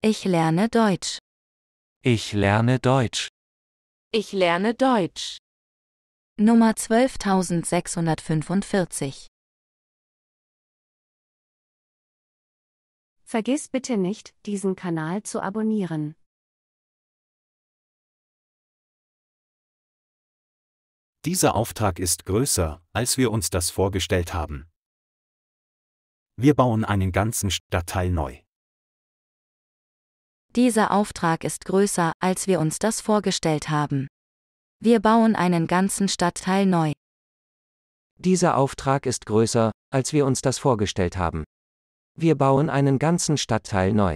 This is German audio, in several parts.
Ich lerne Deutsch. Ich lerne Deutsch. Ich lerne Deutsch. Nummer 12645. Vergiss bitte nicht, diesen Kanal zu abonnieren. Dieser Auftrag ist größer, als wir uns das vorgestellt haben. Wir bauen einen ganzen Stadtteil neu. Dieser Auftrag ist größer, als wir uns das vorgestellt haben. Wir bauen einen ganzen Stadtteil neu. Dieser Auftrag ist größer, als wir uns das vorgestellt haben. Wir bauen einen ganzen Stadtteil neu.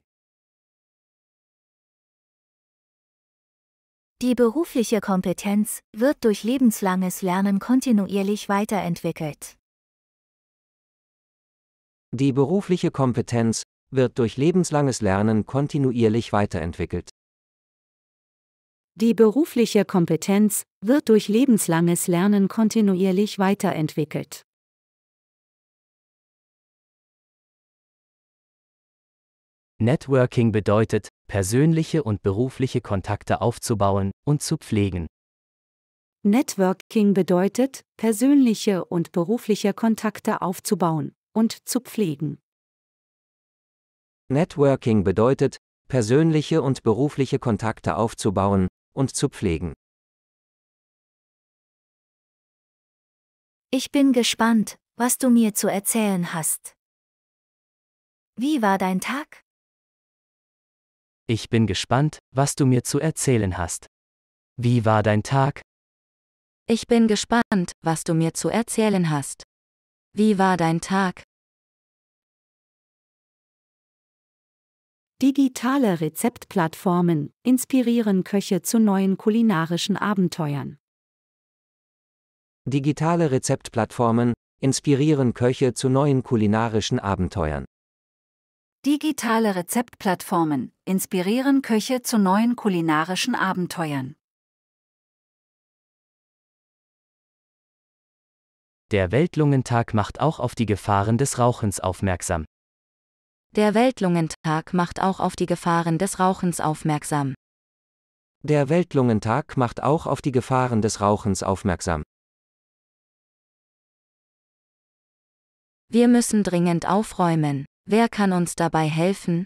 Die berufliche Kompetenz wird durch lebenslanges Lernen kontinuierlich weiterentwickelt. Die berufliche Kompetenz wird durch lebenslanges Lernen kontinuierlich weiterentwickelt. Die berufliche Kompetenz wird durch lebenslanges Lernen kontinuierlich weiterentwickelt. Networking bedeutet, persönliche und berufliche Kontakte aufzubauen und zu pflegen. Networking bedeutet, persönliche und berufliche Kontakte aufzubauen und zu pflegen. Networking bedeutet, persönliche und berufliche Kontakte aufzubauen und zu pflegen. Ich bin gespannt, was du mir zu erzählen hast. Wie war dein Tag? Ich bin gespannt, was du mir zu erzählen hast. Wie war dein Tag? Ich bin gespannt, was du mir zu erzählen hast. Wie war dein Tag? Digitale Rezeptplattformen inspirieren Köche zu neuen kulinarischen Abenteuern. Digitale Rezeptplattformen inspirieren Köche zu neuen kulinarischen Abenteuern. Digitale Rezeptplattformen inspirieren Köche zu neuen kulinarischen Abenteuern. Der Weltlungentag macht auch auf die Gefahren des Rauchens aufmerksam. Der Weltlungentag macht auch auf die Gefahren des Rauchens aufmerksam. Der Weltlungentag macht auch auf die Gefahren des Rauchens aufmerksam. Wir müssen dringend aufräumen. Wer kann uns dabei helfen?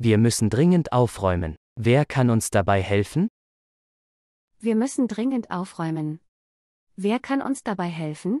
Wir müssen dringend aufräumen. Wer kann uns dabei helfen? Wir müssen dringend aufräumen. Wer kann uns dabei helfen?